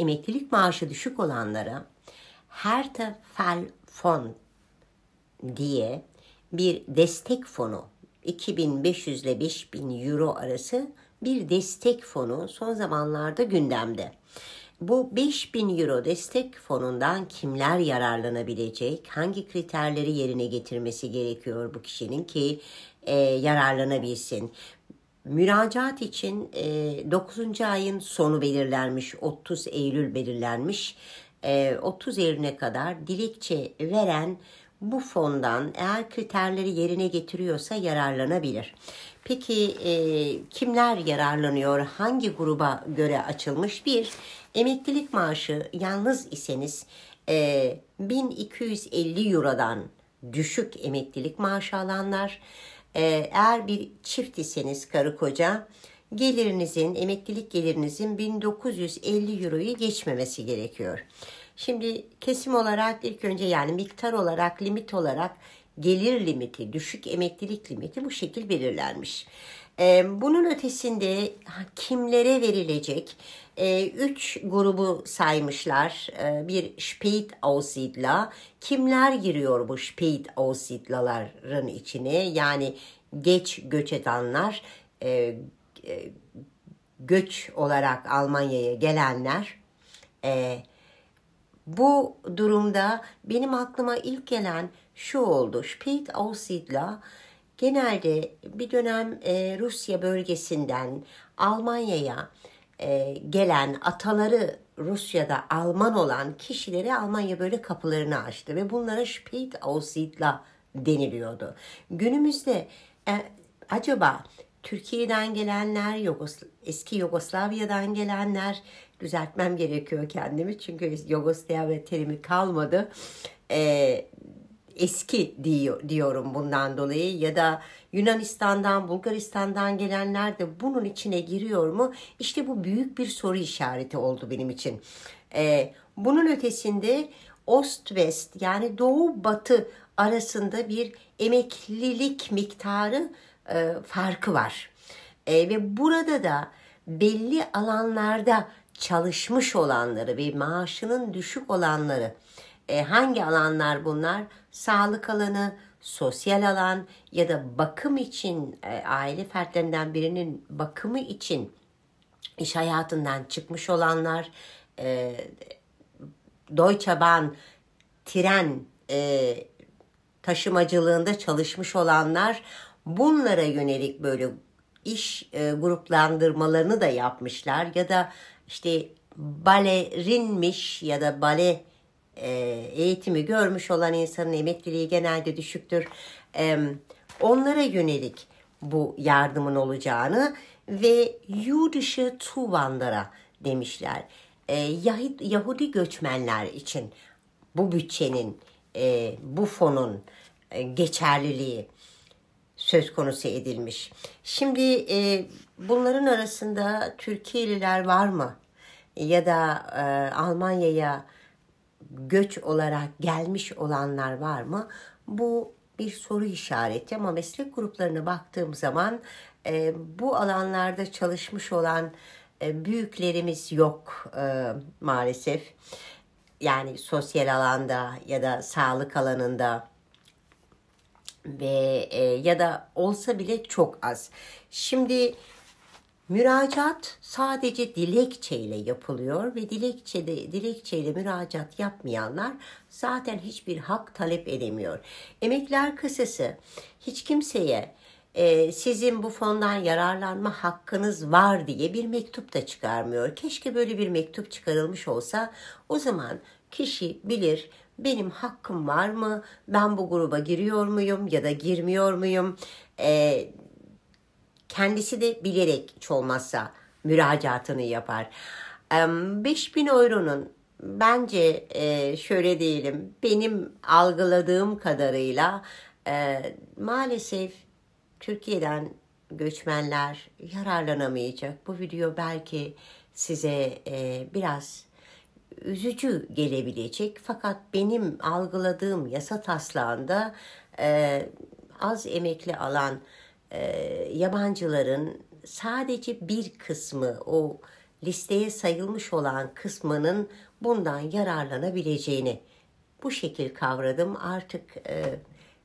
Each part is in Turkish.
emeklilik maaşı düşük olanlara Hertefel Fon diye bir destek fonu 2500 ile 5000 euro arası bir destek fonu son zamanlarda gündemde. Bu 5000 euro destek fonundan kimler yararlanabilecek, hangi kriterleri yerine getirmesi gerekiyor bu kişinin ki e, yararlanabilsin Müracaat için e, 9. ayın sonu belirlenmiş, 30 Eylül belirlenmiş. E, 30 Eylül'e kadar dilekçe veren bu fondan eğer kriterleri yerine getiriyorsa yararlanabilir. Peki e, kimler yararlanıyor? Hangi gruba göre açılmış? Bir, emeklilik maaşı yalnız iseniz e, 1250 Euro'dan düşük emeklilik maaşı alanlar, ee, eğer bir çift iseniz karı koca gelirinizin, emeklilik gelirinizin 1950 euroyu geçmemesi gerekiyor. Şimdi kesim olarak ilk önce yani miktar olarak, limit olarak gelir limiti, düşük emeklilik limiti bu şekil belirlenmiş. Ee, bunun ötesinde kimlere verilecek e, üç grubu saymışlar. E, bir Spät Aussiedler. Kimler giriyor bu Spät Aussiedler'ın içine? Yani geç göç edenler, e, e, göç olarak Almanya'ya gelenler. E, bu durumda benim aklıma ilk gelen şu oldu. Spät Aussiedler genelde bir dönem e, Rusya bölgesinden Almanya'ya e, gelen ataları Rusya'da Alman olan kişileri Almanya böyle kapılarını açtı ve bunlara Spät Aussiedler deniliyordu. Günümüzde e, acaba Türkiye'den gelenler, Yugosl eski Yugoslavya'dan gelenler, düzeltmem gerekiyor kendimi çünkü Yugoslavya terimi kalmadı. E, eski diyorum bundan dolayı ya da Yunanistan'dan, Bulgaristan'dan gelenler de bunun içine giriyor mu? İşte bu büyük bir soru işareti oldu benim için. Ee, bunun ötesinde Ost-West yani Doğu-Batı arasında bir emeklilik miktarı e, farkı var. E, ve burada da belli alanlarda çalışmış olanları ve maaşının düşük olanları e, hangi alanlar bunlar? Sağlık alanı, sosyal alan ya da bakım için e, aile fertlerinden birinin bakımı için iş hayatından çıkmış olanlar, e, Deutsche Bahn tren e, taşımacılığında çalışmış olanlar bunlara yönelik böyle iş e, gruplandırmalarını da yapmışlar ya da işte balerinmiş ya da bale e, eğitimi görmüş olan insanın emekliliği genelde düşüktür. E, onlara yönelik bu yardımın olacağını ve Yurische Tuvanlara demişler. E, Yahudi göçmenler için bu bütçenin, bu fonun geçerliliği söz konusu edilmiş. Şimdi bunların arasında Türkiye'liler var mı? Ya da Almanya'ya göç olarak gelmiş olanlar var mı? Bu bir soru işareti ama meslek gruplarına baktığım zaman e, bu alanlarda çalışmış olan e, büyüklerimiz yok e, maalesef. Yani sosyal alanda ya da sağlık alanında ve e, ya da olsa bile çok az. Şimdi Müracaat sadece dilekçeyle yapılıyor ve dilekçede dilekçeyle müracaat yapmayanlar zaten hiçbir hak talep edemiyor. Emekler kısası hiç kimseye e, sizin bu fondan yararlanma hakkınız var diye bir mektup da çıkarmıyor. Keşke böyle bir mektup çıkarılmış olsa o zaman kişi bilir benim hakkım var mı? Ben bu gruba giriyor muyum ya da girmiyor muyum? Eee Kendisi de bilerek hiç olmazsa müracaatını yapar. 5000 euronun bence e, şöyle diyelim benim algıladığım kadarıyla e, maalesef Türkiye'den göçmenler yararlanamayacak. Bu video belki size e, biraz üzücü gelebilecek fakat benim algıladığım yasa taslağında az emekli alan e, yabancıların sadece bir kısmı o listeye sayılmış olan kısmının bundan yararlanabileceğini bu şekil kavradım. Artık e,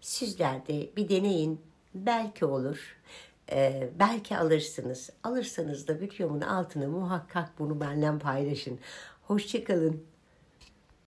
sizler de bir deneyin. Belki olur. E, belki alırsınız. Alırsanız da videomun altına muhakkak bunu benden paylaşın. Hoşçakalın.